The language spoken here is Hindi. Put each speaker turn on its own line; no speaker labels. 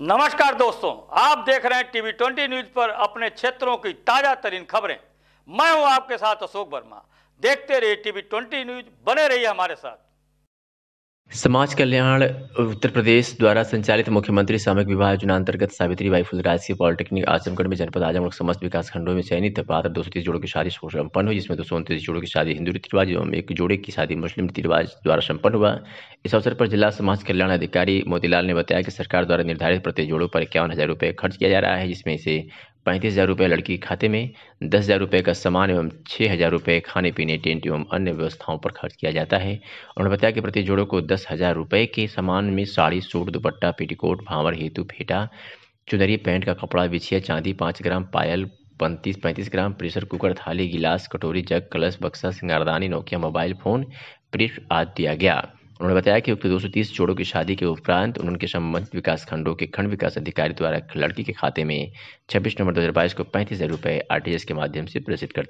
नमस्कार दोस्तों आप देख रहे हैं टीवी ट्वेंटी न्यूज पर अपने क्षेत्रों की ताजा तरीन खबरें मैं हूं आपके साथ अशोक वर्मा देखते रहिए टीवी ट्वेंटी न्यूज बने रहिए हमारे साथ
समाज कल्याण उत्तर प्रदेश द्वारा संचालित मुख्यमंत्री सामूहिक विवाह योजना अंतर्गत सावित्री बाई फुल राजकीय पॉलिटेक्निक आजमगढ़ में जनपद आजमगढ़ समस्त विकास खंडों में चयनित पात्र दो सौ तीस जोड़ों की शादी संपन्न हुई जिसमें दो सौ उनतीस जोड़ों की शादी हिंदू रीति रिवाज एवं एक जोड़े की शादी मुस्लिम रीति रिवाज द्वारा संपन्न हुआ इस अवसर पर जिला समाज कल्याण अधिकारी मोतीलाल ने बताया कि सरकार द्वारा निर्धारित प्रति जोड़ों पर इक्यावन हज़ार रुपये खर्च किया जा रहा है जिसमें से पैंतीस हज़ार रुपये लड़की के खाते में दस हज़ार रुपये का सामान एवं छः हज़ार रुपये खाने पीने टेंट एवं अन्य व्यवस्थाओं पर खर्च किया जाता है उन्होंने बताया कि प्रति जोड़ों को दस हज़ार रुपये के सामान में साड़ी सूट दुपट्टा पेटीकोट भावर हेतु फेटा चुनरी पैंट का कपड़ा बिछिया चांदी पाँच ग्राम पायल पैंतीस पैंतीस ग्राम प्रेशर कुकर थाली गिलास कटोरी जग कलश बक्सा सिंगारदानी नोकिया मोबाइल फ़ोन प्रिफ आदि दिया गया उन्होंने बताया कि उक्त दो जोड़ों की शादी के उपरांत उनके संबंधित विकास खंडों के खंड विकास अधिकारी द्वारा लड़की के खाते में छब्बीस नवंबर दो को पैंतीस हज़ार रुपये आरटीजीएस के माध्यम से प्रेषित कर